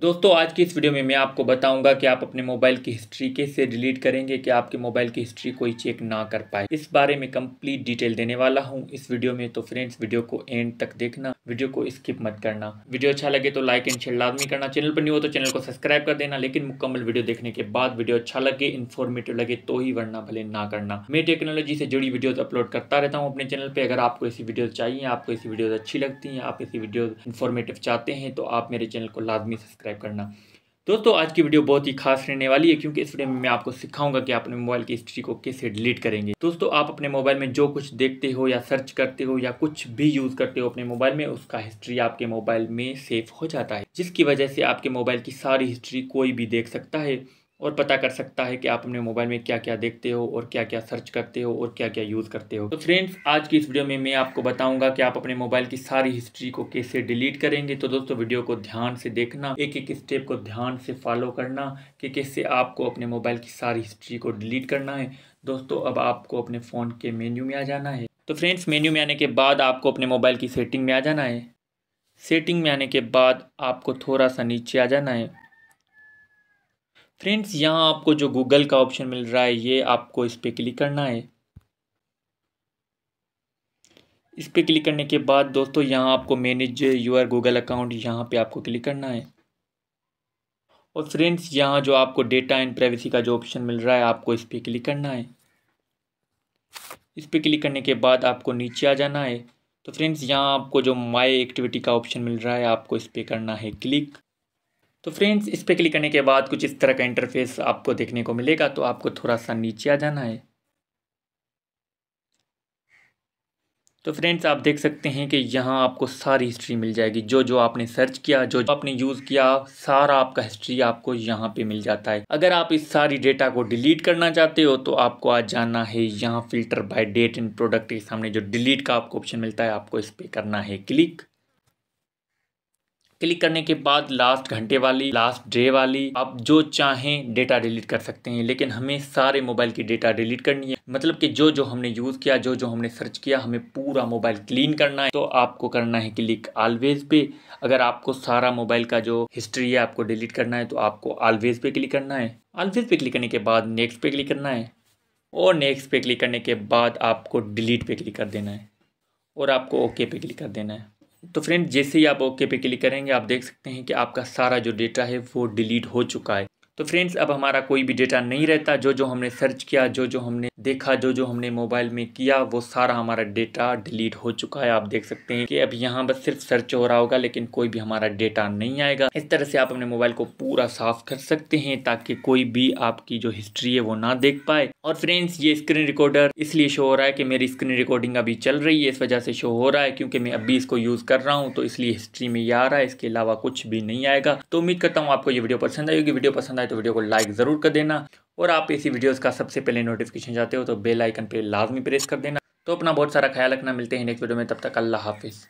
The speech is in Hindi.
दोस्तों आज की इस वीडियो में मैं आपको बताऊंगा कि आप अपने मोबाइल की हिस्ट्री कैसे डिलीट करेंगे कि आपके मोबाइल की हिस्ट्री कोई चेक ना कर पाए इस बारे में कंप्लीट डिटेल देने वाला हूं इस वीडियो में तो फ्रेंड्स वीडियो को एंड तक देखना वीडियो को स्किप मत करना वीडियो अच्छा लगे तो लाइक एंड शेयर लाजमी करना चैनल पर नहीं हो तो चैनल को सब्सक्राइब कर देना लेकिन मुकम्मल वीडियो देखने के बाद वीडियो अच्छा लगे इन्फॉर्मेटिव लगे तो ही वरना भले ना करना मैं टेक्नोलॉजी से जुड़ी वीडियो अपलोड करता रहता हूँ अपने चैनल पर अगर आपको ऐसी वीडियोज चाहिए आपको ऐसी वीडियो अच्छी लगती है आप ऐसी वीडियो इन्फॉर्मेटिव चाहते हैं तो आप मेरे चैनल को लाजमी सब्सक्राइब सब्सक्राइब करना दोस्तों आज की वीडियो बहुत ही खास रहने वाली है क्योंकि इस वीडियो में मैं आपको सिखाऊंगा कि आप अपने मोबाइल की हिस्ट्री को कैसे डिलीट करेंगे दोस्तों आप अपने मोबाइल में जो कुछ देखते हो या सर्च करते हो या कुछ भी यूज़ करते हो अपने मोबाइल में उसका हिस्ट्री आपके मोबाइल में सेफ हो जाता है जिसकी वजह से आपके मोबाइल की सारी हिस्ट्री कोई भी देख सकता है और पता कर सकता है कि आप अपने मोबाइल में क्या क्या देखते हो और क्या क्या सर्च करते हो और क्या क्या यूज़ करते हो तो फ्रेंड्स आज की इस वीडियो में मैं आपको बताऊंगा कि आप अपने मोबाइल की सारी हिस्ट्री को कैसे डिलीट करेंगे तो दोस्तों वीडियो को ध्यान से देखना एक एक स्टेप को ध्यान से फॉलो करना कि कैसे आपको अपने मोबाइल की सारी हिस्ट्री को डिलीट करना है दोस्तों अब आपको अपने फ़ोन के मेन्यू में आ जाना है तो फ्रेंड्स मेन्यू में आने के बाद आपको अपने मोबाइल की सेटिंग में आ जाना है सेटिंग में आने के बाद आपको थोड़ा सा नीचे आ जाना है फ्रेंड्स यहाँ आपको जो गूगल का ऑप्शन मिल रहा है ये आपको इस पर क्लिक करना है इस पर क्लिक करने के बाद दोस्तों यहाँ आपको मैनेज यूर गूगल अकाउंट यहाँ पे आपको क्लिक करना है और फ्रेंड्स यहाँ जो आपको डेटा एंड प्राइवेसी का जो ऑप्शन मिल रहा है आपको इस पर क्लिक करना है इस पर क्लिक करने के बाद आपको नीचे आ जाना है तो फ्रेंड्स यहाँ आपको जो माई एक्टिविटी का ऑप्शन मिल रहा है आपको इस पर करना है क्लिक तो फ्रेंड्स इस पर क्लिक करने के बाद कुछ इस तरह का इंटरफेस आपको देखने को मिलेगा तो आपको थोड़ा सा नीचे आ जाना है तो फ्रेंड्स आप देख सकते हैं कि यहाँ आपको सारी हिस्ट्री मिल जाएगी जो जो आपने सर्च किया जो जो आपने यूज़ किया सारा आपका हिस्ट्री आपको यहाँ पे मिल जाता है अगर आप इस सारी डेटा को डिलीट करना चाहते हो तो आपको आज जाना है यहाँ filter by date and product के सामने जो डिलीट का आपको ऑप्शन मिलता है आपको इस पर करना है क्लिक क्लिक करने के बाद लास्ट घंटे वाली लास्ट डे वाली आप जो चाहें डेटा डिलीट कर सकते हैं लेकिन हमें सारे मोबाइल की डेटा डिलीट करनी है मतलब कि जो जो हमने यूज़ किया जो जो हमने सर्च किया हमें पूरा मोबाइल क्लीन करना है तो आपको करना है क्लिक ऑलवेज पे अगर आपको सारा मोबाइल का जो हिस्ट्री है आपको डिलीट करना है तो आपको ऑलवेज पे क्लिक करना है ऑलवेज पे क्लिक करने के बाद नेक्स्ट पे क्लिक करना है और नेक्स्ट पे क्लिक करने के बाद आपको डिलीट पे क्लिक कर देना है और आपको ओके पे क्लिक कर देना है तो फ्रेंड जैसे ही आप ओके पे क्लिक करेंगे आप देख सकते हैं कि आपका सारा जो डेटा है वो डिलीट हो चुका है तो फ्रेंड्स अब हमारा कोई भी डेटा नहीं रहता जो जो हमने सर्च किया जो जो हमने देखा जो जो हमने मोबाइल में किया वो सारा हमारा डेटा डिलीट हो चुका है आप देख सकते हैं कि अब यहाँ बस सिर्फ सर्च हो रहा होगा लेकिन कोई भी हमारा डेटा नहीं आएगा इस तरह से आप अपने मोबाइल को पूरा साफ कर सकते हैं ताकि कोई भी आपकी जो हिस्ट्री है वो ना देख पाए और फ्रेंड्स ये स्क्रीन रिकॉर्डर इसलिए शो हो रहा है कि मेरी स्क्रीन रिकॉर्डिंग अभी चल रही है इस वजह से शो हो रहा है क्योंकि मैं अभी इसको यूज़ कर रहा हूँ तो इसलिए हिस्ट्री में ये आ रहा है इसके अलावा कुछ भी नहीं आएगा तो उम्मीद करता हूँ आपको ये वीडियो पसंद आएगी वीडियो पसंद आए तो वीडियो को लाइक ज़रूर कर देना और आप इसी वीडियोस का सबसे पहले नोटिफिकेशन चाहते हो तो बेल आइकन पे लाजमी प्रेस कर देना तो अपना बहुत सारा ख्याल रखना मिलते हैं नेक्स्ट वीडियो में तब तक अल्लाह हाफिज़